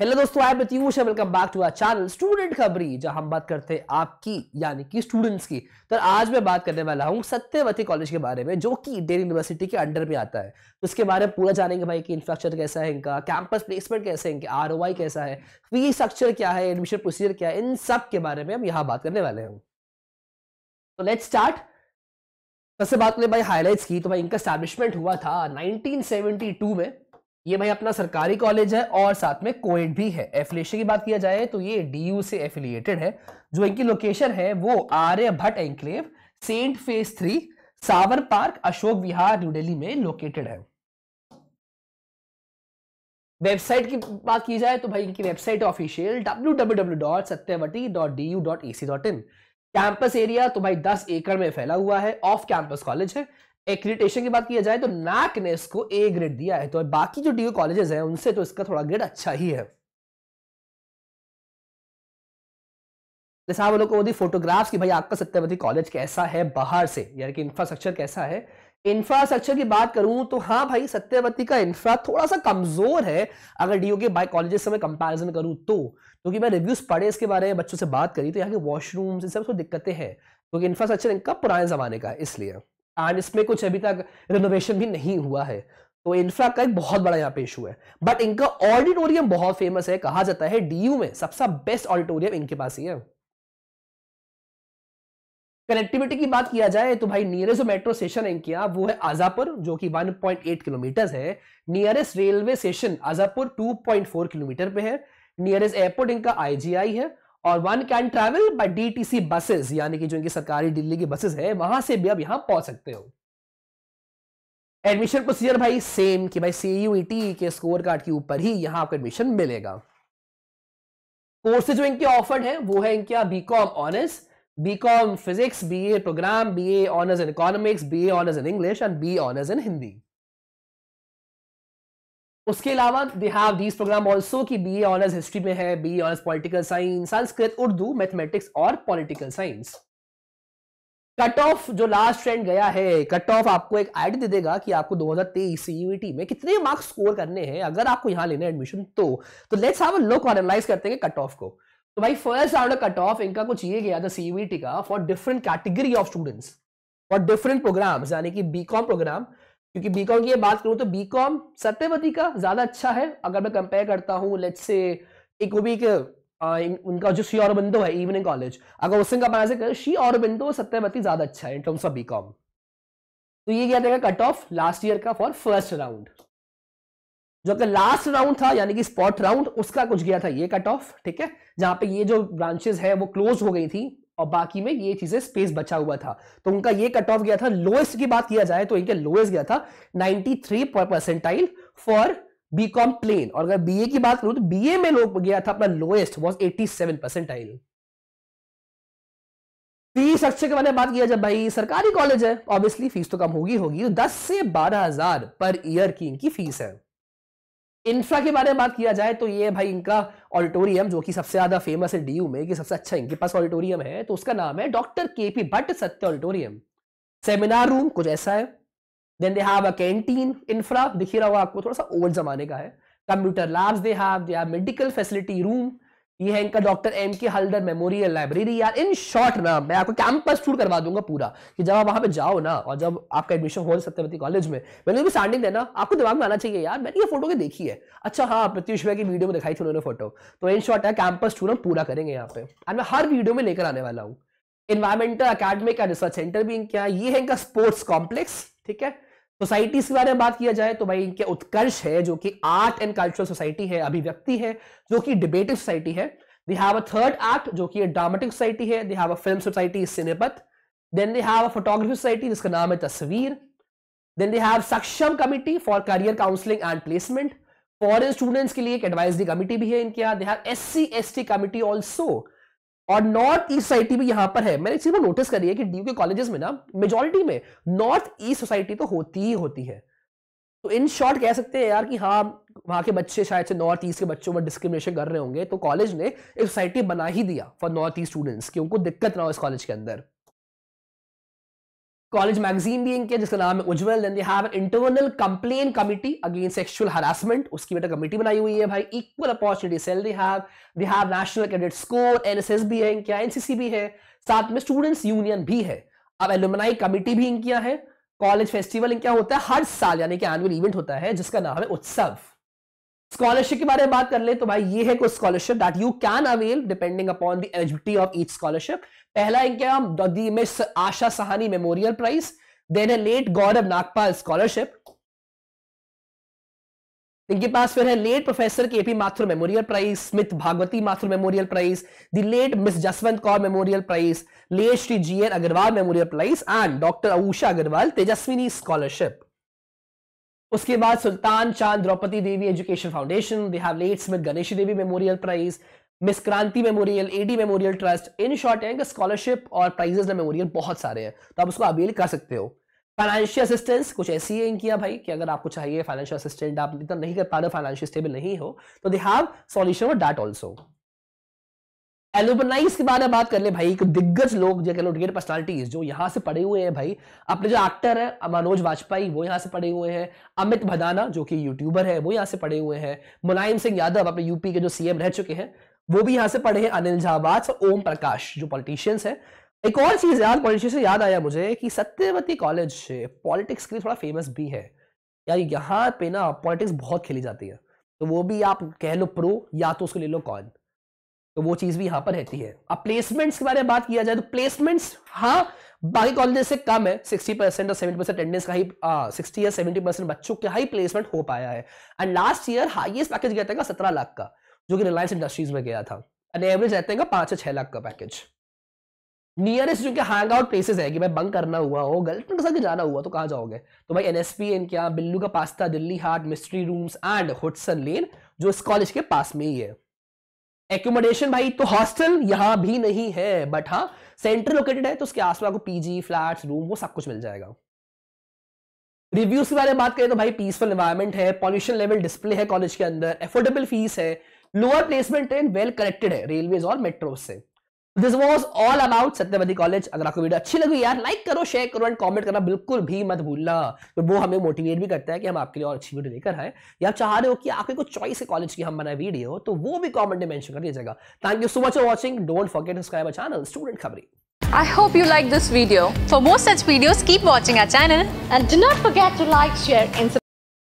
Hello दोस्तों आई बत welcome back to our channel student Khabri जहां हम बात करते हैं आपकी यानी कि स्टूडेंट्स की तो आज मैं बात करने वाला हूं सत्यवती कॉलेज के बारे में जो कि डेली यूनिवर्सिटी के अंडर में आता है तो इसके बारे में पूरा जानेंगे भाई कि इंफ्रास्ट्रक्चर कैसा है इनका कैंपस प्लेसमेंट कैसे है इनके आर कैसा है फी स्ट्रक्चर क्या है एडमिशन प्रोसीजर क्या है इन सब के बारे में हम यहाँ बात करने वाले हूँ तो लेट स्टार्ट सबसे बात करें भाई हाईलाइट्स की तो भाई इनका स्टैब्लिशमेंट हुआ था नाइनटीन में ये भाई अपना सरकारी कॉलेज है और साथ में कोएड भी है एफिलिएशन की बात किया जाए तो ये डीयू से एफिलिएटेड है जो इनकी लोकेशन है वो आर्य भट्ट एंक्लेव सेंट phase three Sawan park Ashok Vihar new Delhi में लोकेटेड है वेबसाइट की बात की जाए तो भाई इनकी website official in campus area तो भाई 10 एकड़ में फैला हुआ है ऑफ कैंपस कॉलेज है एक्रिटेशन की बात किया जाए तो नाक ने इसको ए ग्रेड दिया है तो बाकी जो डी कॉलेजेस हैं उनसे तो इसका थोड़ा ग्रेड अच्छा ही है जैसा लोग को फोटोग्राफ्स की भाई आपका सत्यवती कॉलेज कैसा है बाहर से यानी कि इंफ्रास्ट्रक्चर कैसा है इंफ्रास्ट्रक्चर की बात करूं तो हाँ भाई सत्यवती का इंफ्रा थोड़ा सा कमजोर है अगर डीओ के बाई कॉलेजेस से मैं कंपैरिजन करूं तो क्योंकि तो मैं रिव्यूज पढ़े इसके बारे में बच्चों से बात करी तो यहाँ के वॉशरूम्स इन सब तो दिक्कतें हैं क्योंकि इंफ्रास्ट्रक्चर इनका पुराने जमाने का है इसलिए एंड इसमें कुछ अभी तक रिनोवेशन भी नहीं हुआ है तो इंफ्रा का एक बहुत बड़ा यहाँ पे इशू है बट इनका ऑडिटोरियम बहुत फेमस है कहा जाता है डीयू में सबसे बेस्ट ऑडिटोरियम इनके पास ही है कनेक्टिविटी की बात किया जाए तो भाई नियरेस्ट जो मेट्रो स्टेशन है इनका वो है आजापुर जो कि 1.8 किलोमीटर है nearest railway station Azadpur 2.4 kilometre पे है नियरेस्ट एयरपोर्ट इनका आईजीआई है और one can travel by DTC buses यानी कि जो इनकी सरकारी दिल्ली की बसेस है वहां से भी आप यहां पहुंच सकते हो एडमिशन प्रोसीजर भाई सेम कि भाई सीयूईटी e e के स्कोर कार्ड के ऊपर ही यहां आपको एडमिशन मिलेगा कोर्सेज जो इनके ऑफर्ड है वो है इनके BCom honours BCom physics BA programme BA honours in economics BA honours in English and B honours in Hindi उसके अलावा they have this programme also की बी ऑनर्स हिस्ट्री में है B honours political science Sanskrit Urdu mathematics और political science cut off जो last trend गया है cut off आपको एक आइडिया दे देगा कि आपको 2023 सीयूईटी e में कितने मार्क्स स्कोर करने हैं अगर आपको यहां लेना है एडमिशन तो तो लेट्स हैव अ लुक और एनालाइज करते हैं कट ऑफ को तो भाई फर्स्ट राउंड कट ऑफ इनका कुछ ये गया था सीयूईटी e का for different category of students for different programmes यानी कि बीकॉम प्रोग्राम क्योंकि बीकॉम की बात करूं तो बीकॉम सत्यवती का ज्यादा अच्छा है अगर मैं कंपेयर करता हूं लेट से एक वो भी एक उनका जो शी औरबिंदो है इवनिंग कॉलेज अगर उससे कंपेयर से करें शी औरबिंदो सत्यवती ज्यादा अच्छा है इन टर्म्स ऑफ बीकॉम तो ये क्या देगा कट ऑफ लास्ट ईयर का फॉर फर्स्ट राउंड जो कि लास्ट राउंड था यानी कि स्पॉट राउंड उसका कुछ गया था ये कट ऑफ ठीक है जहां पे ये जो ब्रांचेस है वो क्लोज हो गई थी और बाकी में ये चीजें स्पेस बचा हुआ था तो उनका ये कट ऑफ गया था लोएस्ट की बात किया जाए तो इनके लोएस्ट गया था 93 percentile for BCom plain और अगर बीए की बात करूं तो बीए में लोग गया था अपना लोएस्ट वॉज 87 परसेंटाइल फीस अच्छे के बारे में बात किया जब भाई सरकारी कॉलेज है ऑब्वियसली फीस तो कम होगी होगी तो दस से बारह हजार पर ईयर की इनकी फीस है इंफ्रा के बारे में बात किया जाए तो ये भाई इनका ऑडिटोरियम जो कि सबसे ज्यादा फेमस है डीयू में कि सबसे अच्छा इनके पास ऑडिटोरियम है तो उसका नाम है डॉक्टर के पी भट्ट सत्य ऑडिटोरियम सेमिनार रूम कुछ ऐसा है then they have a canteen infra दिख रहा होगा आपको थोड़ा सा ओल्ड जमाने का है computer labs they have they have medical facility room ये है इनका डॉक्टर एम के हल्दर मेमोरियल लाइब्रेरी यार इन शॉर्ट ना मैं आपको कैंपस टूर करवा दूंगा पूरा कि जब आप वहां पे जाओ ना और जब आपका एडमिशन हो सत्यवती कॉलेज में मैंने भी स्टैंडिंग है ना आपको दिमाग में आना चाहिए यार मैंने ये फोटो की देखी है अच्छा हाँ प्रत्युष भाई की वीडियो में दिखाई थी उन्होंने फोटो तो इन शॉर्ट है कैंपस टूर हम पूरा करेंगे यहाँ पे एंड मैं हर वीडियो में लेकर आने वाला हूँ इन्वायरमेंटल अकेडमी का रिसर्च सेंटर भी इनका ये है इनका स्पोर्ट्स कॉम्प्लेक्स ठीक है तो सोसाइटीज के बारे में बात किया जाए तो भाई इनके उत्कर्ष है जो कि आर्ट एंड कल्चरल सोसाइटी है अभिव्यक्ति है जो कि डिबेटिव सोसाइटी है they have a third art जो कि ड्रामेटिक सोसाइटी है they have a film society Cinepath then they have a photography society जिसका नाम है Tasveer then they have Saksham committee for career counselling and placement foreign students के लिए एक एडवाइजरी कमिटी भी है इनके यहाँ they have S C S T committee also और नॉर्थ ईस्ट सोसाइटी भी यहां पर है मैंने इसी चीज को नोटिस करी है कि डी के कॉलेजेस में ना मेजोरिटी में नॉर्थ ईस्ट सोसाइटी तो होती ही होती है तो इन शॉर्ट कह सकते हैं यार कि हाँ वहां के बच्चे शायद से नॉर्थ ईस्ट के बच्चों पर डिस्क्रिमिनेशन कर रहे होंगे तो कॉलेज ने एक सोसाइटी बना ही दिया फॉर नॉर्थ ईस्ट स्टूडेंट्स कि उनको दिक्कत ना हो इस कॉलेज के अंदर कॉलेज मैगजीन भी इनके जिसका नाम है Ujjwal then they have internal complaint committee against sexual harassment उसकी बेटा कमेटी बनाई हुई है भाई equal opportunity cell they have they have national cadet स्कोर एनएसएस भी है इनके एनसीसी भी है साथ में स्टूडेंट्स यूनियन भी है अब एलुमनाई कमेटी भी इनकी है कॉलेज फेस्टिवल इनका होता है हर साल यानी कि एनुअल इवेंट होता है जिसका नाम है उत्सव स्कॉलरशिप के बारे में बात कर ले तो भाई ये है कुछ scholarship that you can avail depending upon the eligibility of each scholarship पहला इनका the miss Asha Sahni memorial prize then है लेट गौरव नागपाल स्कॉलरशिप इनके पास फिर है late professor K P Mathur memorial prize स्मिथ Bhagwati Mathur memorial prize the late miss Jaswant Kaur memorial prize late Shri G N Agarwal memorial prize and doctor Usha Agarwal Tejaswini scholarship उसके बाद सुल्तान चांद Draupadi Devi education foundation they have late स्मिथ Ganesh Devi memorial prize miss Kranti memorial AD memorial trust in short है scholarship और prizes memorial बहुत सारे हैं तो आप उसको अवेल कर सकते हो फाइनेंशियल असिस्टेंस कुछ ऐसी है इनकी भाई कि अगर आपको चाहिए फाइनेंशियल असिस्टेंट आप इतना नहीं कर पा रहे फाइनेंशियल स्टेबल नहीं हो तो they have solution for that also एलुबनाइज के बारे में बात कर ले भाई एक दिग्गज लोग जो कैलोडिकेट पर्सनालिटीज जो यहाँ से पढ़े हुए हैं भाई अपने जो एक्टर है मनोज वाजपेयी वो यहाँ से पढ़े हुए हैं अमित भदाना जो कि यूट्यूबर है वो यहाँ से पढ़े हुए हैं मुलायम सिंह यादव अपने यूपी के जो सीएम रह चुके हैं वो भी यहाँ से पढ़े हैं अनिल झाबाज ओम प्रकाश जो पॉलिटिशियंस है एक और चीज यार पॉलिटिशियंस याद आया मुझे कि सत्यवती कॉलेज पॉलिटिक्स के लिए थोड़ा फेमस भी है यार यहाँ पे ना पॉलिटिक्स बहुत खेली जाती है तो वो भी आप कह लो प्रो या तो उसको ले लो कौन तो वो चीज भी यहां पर रहती है अब प्लेसमेंट्स के बारे में बात किया जाए तो प्लेसमेंट्स हाँ बाकी कॉलेज से कम है 60 परसेंट और 70 परसेंट अटेंडेंस का ही आ, 60 या 70 परसेंट बच्चों का ही प्लेसमेंट हो पाया है and last year highest package गया था सत्रह लाख का जो कि रिलायंस इंडस्ट्रीज में गया था एंड एवरेज रहते हैं पांच से छह लाख का पैकेज नियरेस्ट जो कि हैंग आउट प्लेसेज है कि भाई बंक करना हुआ हो गर्लफ्रेंड के साथ जाना हुआ तो कहाँ जाओगे तो भाई एनएसपी एन क्या बिल्लू का pasta Delhi heart mystery rooms and Hudson lane जो इस कॉलेज के पास में ही है एक्यूमोडेशन भाई तो हॉस्टल यहां भी नहीं है बट हाँ सेंटर लोकेटेड है तो उसके आसपास को पीजी फ्लैट रूम वो सब कुछ मिल जाएगा रिव्यूज के बारे में बात करें तो भाई पीसफुल इन्वायरमेंट है पॉल्यूशन लेवल डिस्प्ले है कॉलेज के अंदर एफोर्डेबल फीस है lower placement trend well connected है रेलवेज और मेट्रो से this was all about Satyawati college अगर आपको वीडियो अच्छी लगी यार लाइक करो शेयर करो एंड कमेंट करना बिल्कुल भी मत भूलना तो वो हमें मोटिवेट भी करता है कि हम आपके लिए और अच्छी वीडियो लेकर आए या चाह रहे हो कि आपके कोई चॉइस है कॉलेज की हम बनाए वीडियो तो वो भी कॉमेंट में मैंशन कर दीजिएगा thank you so much for watching don't forget subscribe channel student Khabri I hope you like this video. For more such videos, keep watching our channel and do not forget to like, share and subscribe.